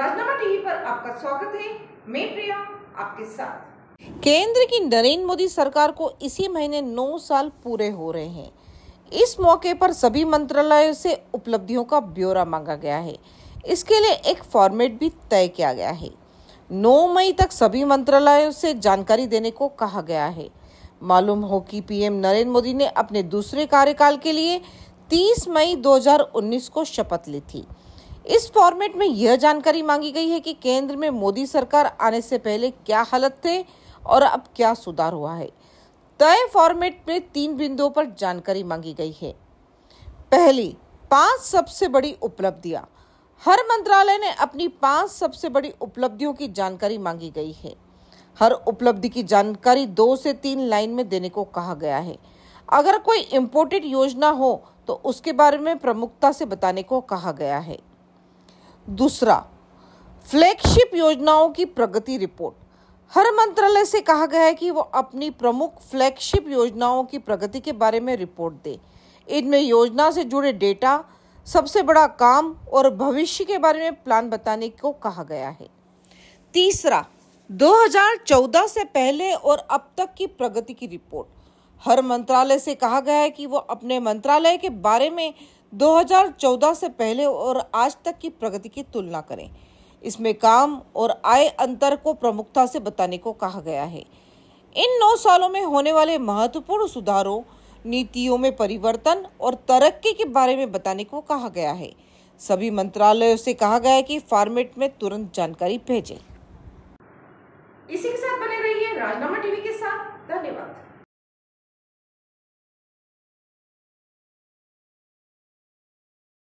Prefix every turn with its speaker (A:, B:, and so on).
A: राजनामा TV पर आपका स्वागत है मैं प्रिया आपके साथ केंद्र की नरेंद्र मोदी सरकार को इसी महीने नौ साल पूरे हो रहे हैं इस मौके पर सभी मंत्रालयों से उपलब्धियों का ब्यौरा मांगा गया है इसके लिए एक फॉर्मेट भी तय किया गया है 9 मई तक सभी मंत्रालयों से जानकारी देने को कहा गया है मालूम हो कि पीएम नरेंद्र मोदी ने अपने दूसरे कार्यकाल के लिए 30 मई 2019 को शपथ ली थी इस फॉर्मेट में यह जानकारी मांगी गई है कि केंद्र में मोदी सरकार आने से पहले क्या हालत थे और अब क्या सुधार हुआ है तय फॉर्मेट में तीन बिंदुओं पर जानकारी मांगी गई है पहली पांच सबसे बड़ी उपलब्धियां हर मंत्रालय ने अपनी पांच सबसे बड़ी उपलब्धियों की जानकारी मांगी गई है हर उपलब्धि की जानकारी दो से तीन लाइन में देने को कहा गया है अगर कोई इम्पोर्टेड योजना हो तो उसके बारे में प्रमुखता से बताने को कहा गया है दूसरा फ्लैगशिप योजनाओं की प्रगति रिपोर्ट हर मंत्रालय से कहा गया है कि वो अपनी प्रमुख फ्लैगशिप योजनाओं की प्रगति के बारे में रिपोर्ट दे इनमें योजना से जुड़े डेटा सबसे बड़ा काम और भविष्य के बारे में प्लान बताने को कहा गया है तीसरा 2014 से पहले और अब तक की प्रगति की रिपोर्ट हर मंत्रालय से कहा गया है कि वो अपने मंत्रालय के बारे में 2014 से पहले और आज तक की प्रगति की तुलना करें इसमें काम और आय अंतर को प्रमुखता से बताने को कहा गया है इन नौ सालों में होने वाले महत्वपूर्ण सुधारों नीतियों में परिवर्तन और तरक्की के बारे में बताने को कहा गया है सभी मंत्रालयों से कहा गया है कि फॉर्मेट में तुरंत जानकारी भेजें। इसी के साथ बने रहिए राजनामा टीवी के साथ धन्यवाद